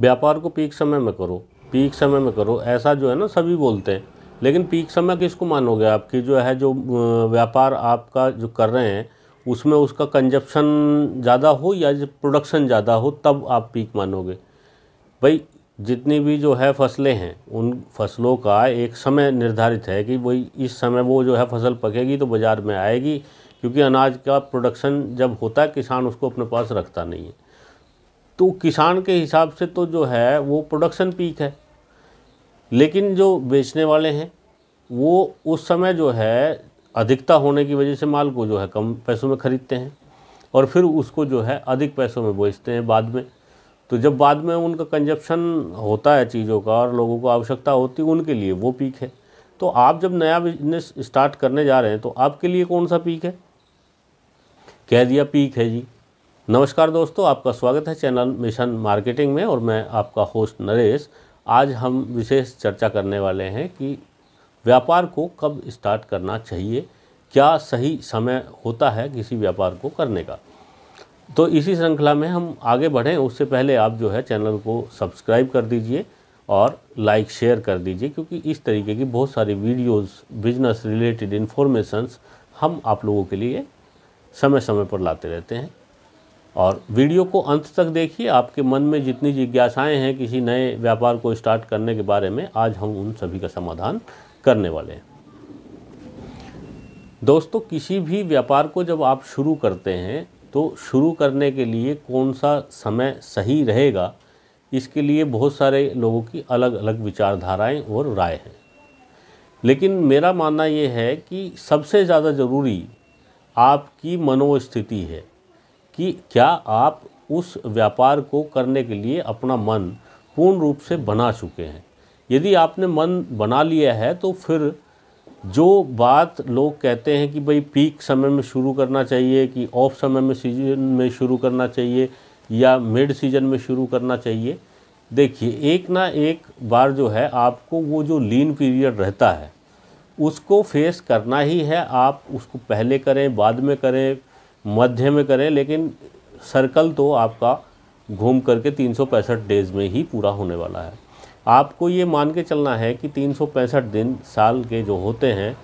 व्यापार को पीक समय में करो पीक समय में करो ऐसा जो है ना सभी बोलते हैं लेकिन पीक समय किसको मानोगे आपकी जो है जो व्यापार आपका जो कर रहे हैं उसमें उसका कंजप्शन ज़्यादा हो या प्रोडक्शन ज़्यादा हो तब आप पीक मानोगे भाई जितनी भी जो है फसलें हैं उन फसलों का एक समय निर्धारित है कि वही इस समय वो जो है फसल पकेगी तो बाज़ार में आएगी क्योंकि अनाज का प्रोडक्शन जब होता है किसान उसको अपने पास रखता नहीं है तो किसान के हिसाब से तो जो है वो प्रोडक्शन पीक है लेकिन जो बेचने वाले हैं वो उस समय जो है अधिकता होने की वजह से माल को जो है कम पैसों में ख़रीदते हैं और फिर उसको जो है अधिक पैसों में बेचते हैं बाद में तो जब बाद में उनका कंजप्शन होता है चीज़ों का और लोगों को आवश्यकता होती है उनके लिए वो पीक है तो आप जब नया बिजनेस स्टार्ट करने जा रहे हैं तो आपके लिए कौन सा पीक है कह दिया पीक है जी नमस्कार दोस्तों आपका स्वागत है चैनल मिशन मार्केटिंग में और मैं आपका होस्ट नरेश आज हम विशेष चर्चा करने वाले हैं कि व्यापार को कब स्टार्ट करना चाहिए क्या सही समय होता है किसी व्यापार को करने का तो इसी श्रृंखला में हम आगे बढ़ें उससे पहले आप जो है चैनल को सब्सक्राइब कर दीजिए और लाइक शेयर कर दीजिए क्योंकि इस तरीके की बहुत सारी वीडियोस बिजनेस रिलेटेड इन्फॉर्मेशंस हम आप लोगों के लिए समय समय पर लाते रहते हैं और वीडियो को अंत तक देखिए आपके मन में जितनी जिज्ञासाएं हैं किसी नए व्यापार को स्टार्ट करने के बारे में आज हम उन सभी का समाधान करने वाले हैं दोस्तों किसी भी व्यापार को जब आप शुरू करते हैं तो शुरू करने के लिए कौन सा समय सही रहेगा इसके लिए बहुत सारे लोगों की अलग अलग विचारधाराएं और राय हैं लेकिन मेरा मानना ये है कि सबसे ज़्यादा ज़रूरी आपकी मनोस्थिति है कि क्या आप उस व्यापार को करने के लिए अपना मन पूर्ण रूप से बना चुके हैं यदि आपने मन बना लिया है तो फिर जो बात लोग कहते हैं कि भाई पीक समय में शुरू करना चाहिए कि ऑफ समय में सीजन में शुरू करना चाहिए या मिड सीजन में शुरू करना चाहिए देखिए एक ना एक बार जो है आपको वो जो लीन पीरियड रहता है उसको फेस करना ही है आप उसको पहले करें बाद में करें मध्य में करें लेकिन सर्कल तो आपका घूम करके तीन डेज में ही पूरा होने वाला है आपको ये मान के चलना है कि तीन दिन साल के जो होते हैं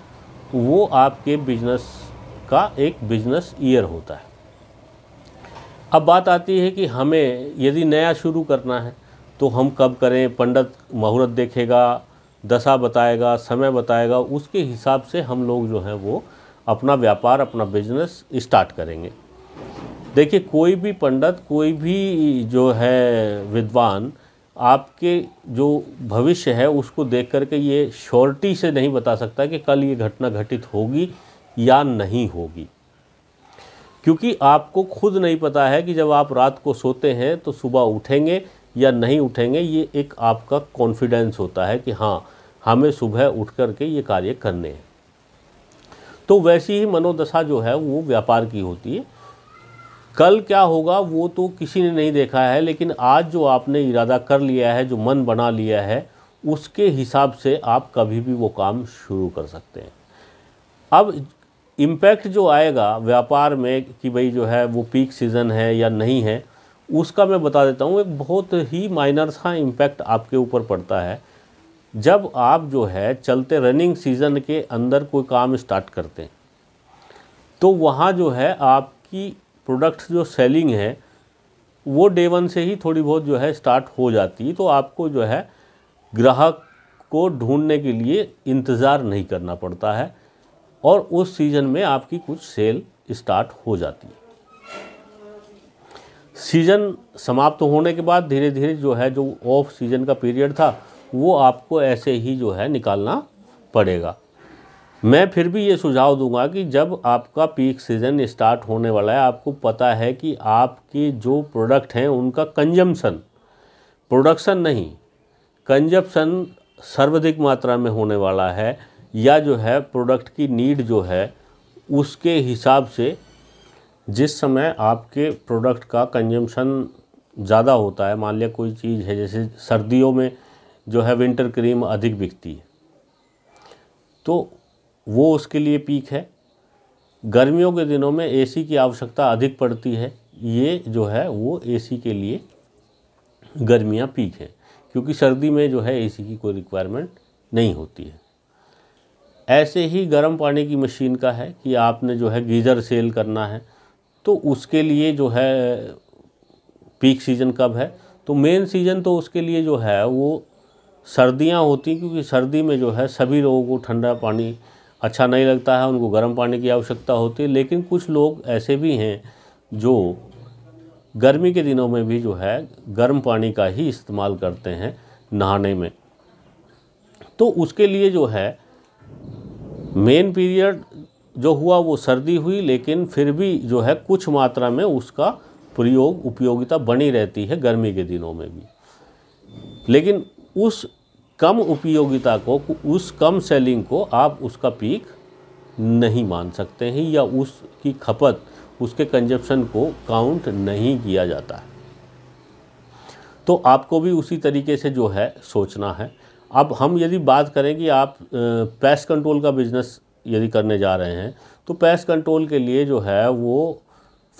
वो आपके बिजनेस का एक बिजनेस ईयर होता है अब बात आती है कि हमें यदि नया शुरू करना है तो हम कब करें पंडित मुहूर्त देखेगा दशा बताएगा समय बताएगा उसके हिसाब से हम लोग जो हैं वो अपना व्यापार अपना बिजनेस स्टार्ट करेंगे देखिए कोई भी पंडित कोई भी जो है विद्वान आपके जो भविष्य है उसको देख करके ये श्योरिटी से नहीं बता सकता कि कल ये घटना घटित होगी या नहीं होगी क्योंकि आपको खुद नहीं पता है कि जब आप रात को सोते हैं तो सुबह उठेंगे या नहीं उठेंगे ये एक आपका कॉन्फिडेंस होता है कि हाँ हमें सुबह उठ करके ये कार्य करने हैं तो वैसी ही मनोदशा जो है वो व्यापार की होती है कल क्या होगा वो तो किसी ने नहीं देखा है लेकिन आज जो आपने इरादा कर लिया है जो मन बना लिया है उसके हिसाब से आप कभी भी वो काम शुरू कर सकते हैं अब इम्पैक्ट जो आएगा व्यापार में कि भाई जो है वो पीक सीज़न है या नहीं है उसका मैं बता देता हूँ एक बहुत ही माइनर सा इम्पैक्ट आपके ऊपर पड़ता है जब आप जो है चलते रनिंग सीज़न के अंदर कोई काम स्टार्ट करते हैं तो वहाँ जो है आपकी प्रोडक्ट जो सेलिंग है वो डे वन से ही थोड़ी बहुत जो है स्टार्ट हो जाती है तो आपको जो है ग्राहक को ढूंढने के लिए इंतज़ार नहीं करना पड़ता है और उस सीज़न में आपकी कुछ सेल स्टार्ट हो जाती है सीज़न समाप्त होने के बाद धीरे धीरे जो है जो ऑफ सीज़न का पीरियड था वो आपको ऐसे ही जो है निकालना पड़ेगा मैं फिर भी ये सुझाव दूंगा कि जब आपका पीक सीज़न स्टार्ट होने वाला है आपको पता है कि आपके जो प्रोडक्ट हैं उनका कंजम्पशन प्रोडक्शन नहीं कंजप्शन सर्वाधिक मात्रा में होने वाला है या जो है प्रोडक्ट की नीड जो है उसके हिसाब से जिस समय आपके प्रोडक्ट का कंजम्पशन ज़्यादा होता है मान लिया कोई चीज़ है जैसे सर्दियों में जो है विंटर क्रीम अधिक बिकती है तो वो उसके लिए पीक है गर्मियों के दिनों में एसी की आवश्यकता अधिक पड़ती है ये जो है वो एसी के लिए गर्मियाँ पीक है क्योंकि सर्दी में जो है एसी की कोई रिक्वायरमेंट नहीं होती है ऐसे ही गर्म पानी की मशीन का है कि आपने जो है गीज़र सेल करना है तो उसके लिए जो है पीक सीज़न कब है तो मेन सीज़न तो उसके लिए जो है वो सर्दियाँ होती क्योंकि सर्दी में जो है सभी लोगों को ठंडा पानी अच्छा नहीं लगता है उनको गर्म पानी की आवश्यकता होती है लेकिन कुछ लोग ऐसे भी हैं जो गर्मी के दिनों में भी जो है गर्म पानी का ही इस्तेमाल करते हैं नहाने में तो उसके लिए जो है मेन पीरियड जो हुआ वो सर्दी हुई लेकिन फिर भी जो है कुछ मात्रा में उसका प्रयोग उपयोगिता बनी रहती है गर्मी के दिनों में भी लेकिन उस कम उपयोगिता को उस कम सेलिंग को आप उसका पीक नहीं मान सकते हैं या उसकी खपत उसके कंजप्शन को काउंट नहीं किया जाता है तो आपको भी उसी तरीके से जो है सोचना है अब हम यदि बात करें कि आप पैस कंट्रोल का बिज़नेस यदि करने जा रहे हैं तो पैस कंट्रोल के लिए जो है वो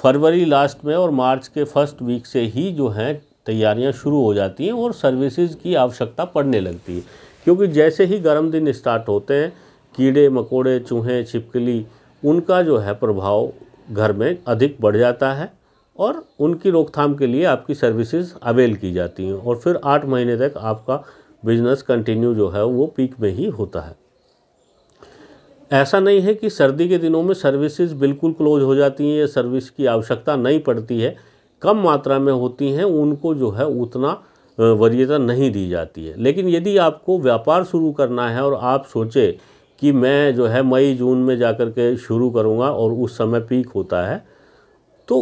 फरवरी लास्ट में और मार्च के फर्स्ट वीक से ही जो है तैयारियां शुरू हो जाती हैं और सर्विसेज की आवश्यकता पड़ने लगती है क्योंकि जैसे ही गर्म दिन स्टार्ट होते हैं कीड़े मकोड़े चूहे छिपकली उनका जो है प्रभाव घर में अधिक बढ़ जाता है और उनकी रोकथाम के लिए आपकी सर्विसेज अवेल की जाती हैं और फिर आठ महीने तक आपका बिजनेस कंटिन्यू जो है वो पीक में ही होता है ऐसा नहीं है कि सर्दी के दिनों में सर्विसेज बिल्कुल क्लोज हो जाती हैं या सर्विस की आवश्यकता नहीं पड़ती है कम मात्रा में होती हैं उनको जो है उतना वरीयता नहीं दी जाती है लेकिन यदि आपको व्यापार शुरू करना है और आप सोचे कि मैं जो है मई जून में जा कर के शुरू करूँगा और उस समय पीक होता है तो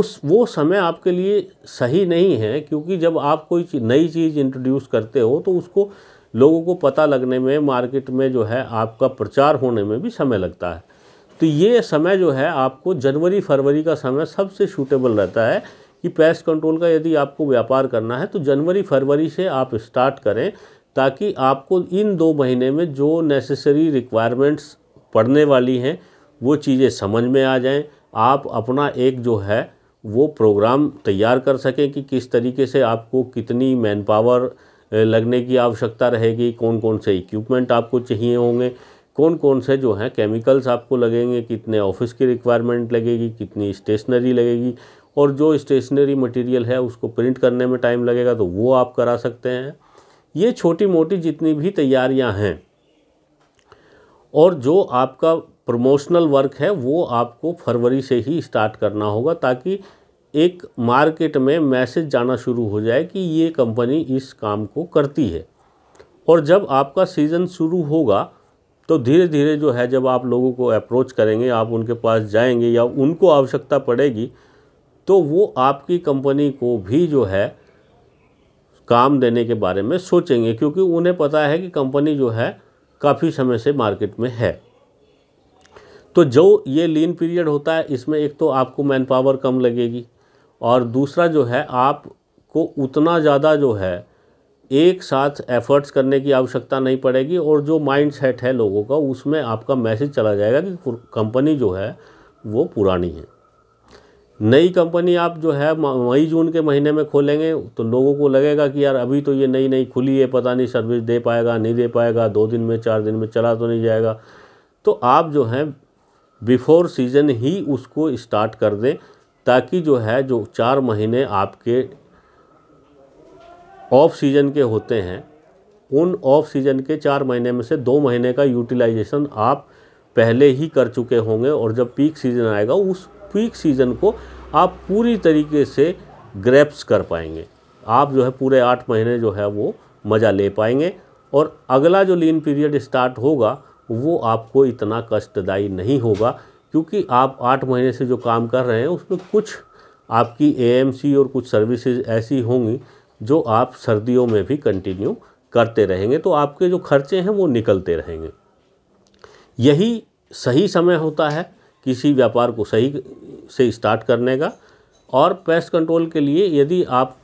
उस वो समय आपके लिए सही नहीं है क्योंकि जब आप कोई नई चीज़ इंट्रोड्यूस करते हो तो उसको लोगों को पता लगने में मार्केट में जो है आपका प्रचार होने में भी समय लगता है तो ये समय जो है आपको जनवरी फरवरी का समय सबसे सूटेबल रहता है कि पेस्ट कंट्रोल का यदि आपको व्यापार करना है तो जनवरी फरवरी से आप स्टार्ट करें ताकि आपको इन दो महीने में जो नेसेसरी रिक्वायरमेंट्स पड़ने वाली हैं वो चीज़ें समझ में आ जाएं आप अपना एक जो है वो प्रोग्राम तैयार कर सकें कि किस तरीके से आपको कितनी मैन पावर लगने की आवश्यकता रहेगी कौन कौन से इक्विपमेंट आपको चाहिए होंगे कौन कौन से जो हैं केमिकल्स आपको लगेंगे कितने ऑफिस की रिक्वायरमेंट लगेगी कितनी स्टेशनरी लगेगी और जो स्टेशनरी मटेरियल है उसको प्रिंट करने में टाइम लगेगा तो वो आप करा सकते हैं ये छोटी मोटी जितनी भी तैयारियां हैं और जो आपका प्रमोशनल वर्क है वो आपको फरवरी से ही स्टार्ट करना होगा ताकि एक मार्केट में मैसेज जाना शुरू हो जाए कि ये कंपनी इस काम को करती है और जब आपका सीज़न शुरू होगा तो धीरे धीरे जो है जब आप लोगों को अप्रोच करेंगे आप उनके पास जाएंगे या उनको आवश्यकता पड़ेगी तो वो आपकी कंपनी को भी जो है काम देने के बारे में सोचेंगे क्योंकि उन्हें पता है कि कंपनी जो है काफ़ी समय से मार्केट में है तो जो ये लीन पीरियड होता है इसमें एक तो आपको मैन पावर कम लगेगी और दूसरा जो है आपको उतना ज़्यादा जो है एक साथ एफ़र्ट्स करने की आवश्यकता नहीं पड़ेगी और जो माइंड सेट है लोगों का उसमें आपका मैसेज चला जाएगा कि कंपनी जो है वो पुरानी है नई कंपनी आप जो है मई जून के महीने में खोलेंगे तो लोगों को लगेगा कि यार अभी तो ये नई नई खुली है पता नहीं सर्विस दे पाएगा नहीं दे पाएगा दो दिन में चार दिन में चला तो नहीं जाएगा तो आप जो हैं बिफोर सीज़न ही उसको स्टार्ट कर दें ताकि जो है जो चार महीने आपके ऑफ सीज़न के होते हैं उन ऑफ सीज़न के चार महीने में से दो महीने का यूटिलाइजेशन आप पहले ही कर चुके होंगे और जब पीक सीज़न आएगा उस पीक सीज़न को आप पूरी तरीके से ग्रेप्स कर पाएंगे आप जो है पूरे आठ महीने जो है वो मज़ा ले पाएंगे और अगला जो लीन पीरियड स्टार्ट होगा वो आपको इतना कष्टदायी नहीं होगा क्योंकि आप आठ महीने से जो काम कर रहे हैं उसमें कुछ आपकी एएमसी और कुछ सर्विसेज ऐसी होंगी जो आप सर्दियों में भी कंटिन्यू करते रहेंगे तो आपके जो खर्चे हैं वो निकलते रहेंगे यही सही समय होता है किसी व्यापार को सही से स्टार्ट करने का और पेस्ट कंट्रोल के लिए यदि आप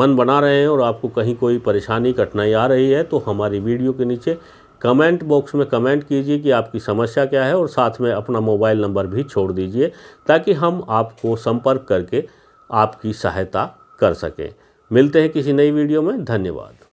मन बना रहे हैं और आपको कहीं कोई परेशानी कठिनाई आ रही है तो हमारी वीडियो के नीचे कमेंट बॉक्स में कमेंट कीजिए कि आपकी समस्या क्या है और साथ में अपना मोबाइल नंबर भी छोड़ दीजिए ताकि हम आपको संपर्क करके आपकी सहायता कर सकें मिलते हैं किसी नई वीडियो में धन्यवाद